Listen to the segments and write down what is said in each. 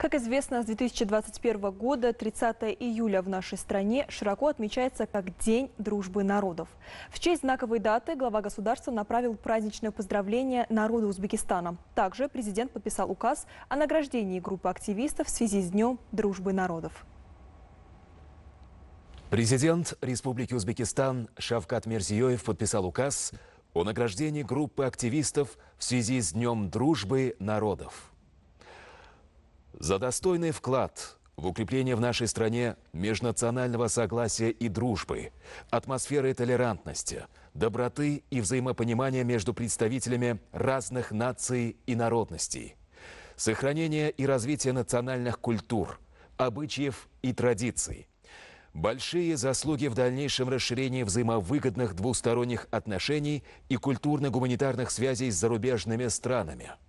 Как известно, с 2021 года 30 июля в нашей стране широко отмечается как День дружбы народов. В честь знаковой даты глава государства направил праздничное поздравление народу Узбекистана. Также президент подписал указ о награждении группы активистов в связи с Днем дружбы народов. Президент Республики Узбекистан Шавкат Мерзиёев подписал указ о награждении группы активистов в связи с Днем дружбы народов. За достойный вклад в укрепление в нашей стране межнационального согласия и дружбы, атмосферы толерантности, доброты и взаимопонимания между представителями разных наций и народностей, сохранение и развитие национальных культур, обычаев и традиций, большие заслуги в дальнейшем расширении взаимовыгодных двусторонних отношений и культурно-гуманитарных связей с зарубежными странами –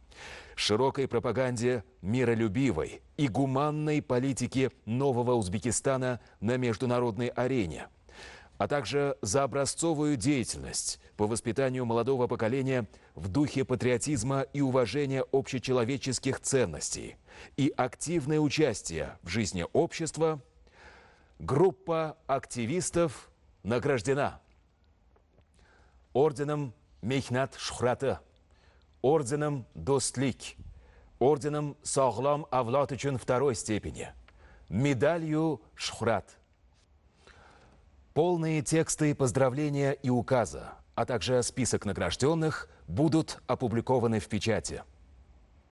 широкой пропаганде миролюбивой и гуманной политики нового Узбекистана на международной арене, а также за образцовую деятельность по воспитанию молодого поколения в духе патриотизма и уважения общечеловеческих ценностей и активное участие в жизни общества, группа активистов награждена орденом Мехнат Шхрата – орденом «Достлик», орденом «Соглом Авлот второй степени», медалью «Шхрат». Полные тексты поздравления и указа, а также список награжденных будут опубликованы в печати –